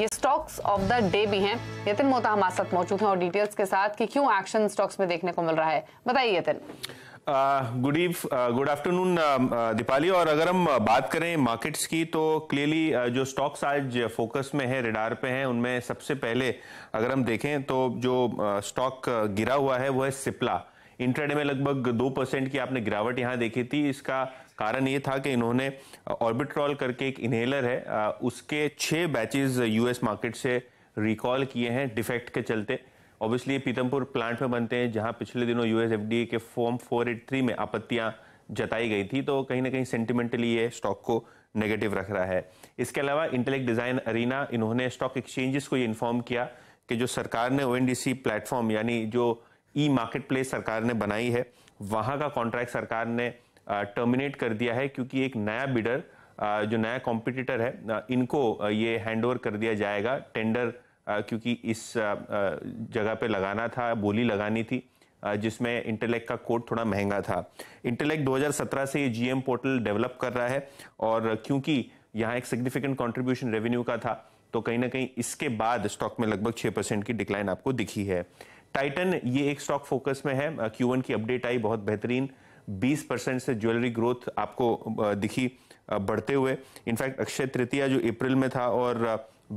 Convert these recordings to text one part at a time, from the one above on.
ये stocks of the day भी हैं यतिन मोता हमारे साथ मौजूद हैं और डिटेल्स के साथ कि क्यों एक्शन स्टॉक्स में देखने को मिल रहा है बताइए Yatin good eve good afternoon Deepali और अगर हम बात करें मार्केट्स की तो क्लियरली uh, जो स्टॉक्स आज फोकस में है रिडार पे हैं उनमें सबसे पहले अगर हम देखें तो जो स्टॉक uh, गिरा हुआ है वो है सिप्ला इंट्राडे में लगभग दो परसेंट की आपने गिरावट यहाँ देखी थी इसका कारण ये था कि इन्होंने ऑर्बिट्रॉल करके एक इन्हेलर है उसके छः बैचेस यूएस मार्केट से रिकॉल किए हैं डिफेक्ट के चलते ऑब्वियसली ये पीतमपुर प्लांट में बनते हैं जहाँ पिछले दिनों यूएस एफडीए के फॉर्म फोर में आपत्तियाँ जताई गई थी तो कहीं ना कहीं सेंटिमेंटली ये स्टॉक को नेगेटिव रख रहा है इसके अलावा इंटेलेक्ट डिज़ाइन अरीना इन्होंने स्टॉक एक्सचेंजेस को ये इन्फॉर्म किया कि जो सरकार ने ओ प्लेटफॉर्म यानी जो ई मार्केट प्लेस सरकार ने बनाई है वहाँ का कॉन्ट्रैक्ट सरकार ने टर्मिनेट कर दिया है क्योंकि एक नया बिडर जो नया कॉम्पिटिटर है इनको ये हैंड ओवर कर दिया जाएगा टेंडर क्योंकि इस जगह पे लगाना था बोली लगानी थी जिसमें इंटेलेक्ट का कोड थोड़ा महंगा था इंटेलेक्ट 2017 से ये जीएम पोर्टल डेवलप कर रहा है और क्योंकि यहाँ एक सिग्निफिकेंट कंट्रीब्यूशन रेवेन्यू का था तो कहीं ना कहीं इसके बाद स्टॉक में लगभग छः परसेंट की डिक्लाइन आपको दिखी है टाइटन ये एक स्टॉक फोकस में है क्यू की अपडेट आई बहुत बेहतरीन 20 परसेंट से ज्वेलरी ग्रोथ आपको दिखी बढ़ते हुए इनफैक्ट अक्षय तृतीया जो अप्रैल में था और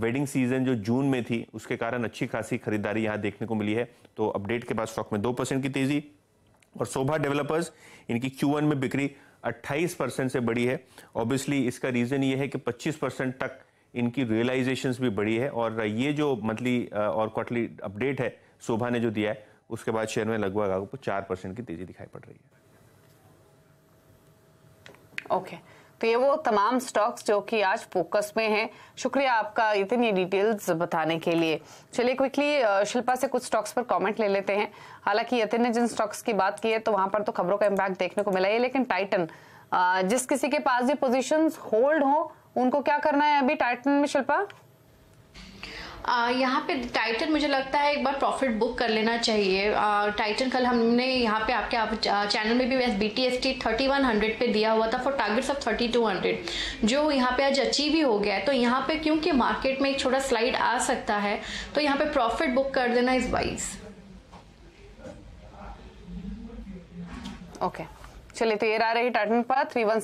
वेडिंग सीजन जो जून में थी उसके कारण अच्छी खासी खरीदारी यहाँ देखने को मिली है तो अपडेट के बाद स्टॉक में दो परसेंट की तेजी और शोभा डेवलपर्स इनकी क्यू में बिक्री 28 परसेंट से बढ़ी है ऑब्वियसली इसका रीज़न ये है कि 25 परसेंट तक इनकी रियलाइजेशन भी बढ़ी है और ये जो मंथली और क्वार्टरली अपडेट है शोभा ने जो दिया है उसके बाद शेयर में लगभग आपको चार परसेंट की तेज़ी दिखाई पड़ रही है ओके तो ये वो तमाम स्टॉक्स जो कि आज फोकस में हैं शुक्रिया आपका इतनी डिटेल्स बताने के लिए चलिए क्विकली शिल्पा से कुछ स्टॉक्स पर कमेंट ले लेते हैं हालांकि यतिन ने जिन स्टॉक्स की बात की है तो वहां पर तो खबरों का इम्पैक्ट देखने को मिला है लेकिन टाइटन जिस किसी के पास भी पोजिशन होल्ड हो उनको क्या करना है अभी टाइटन में शिल्पा यहाँ पे टाइटन मुझे लगता है एक बार प्रॉफिट बुक कर लेना चाहिए टाइटन कल हमने यहाँ पे आपके आप चैनल में भी वैसे B T S T thirty one hundred पर दिया हुआ था for targets of thirty two hundred जो यहाँ पे आज अचीव ही हो गया है तो यहाँ पे क्योंकि मार्केट में एक छोटा स्लाइड आ सकता है तो यहाँ पे प्रॉफिट बुक कर देना इज वाइज ओके चलिए तो ये रहा रही टाटन पर थ्री वन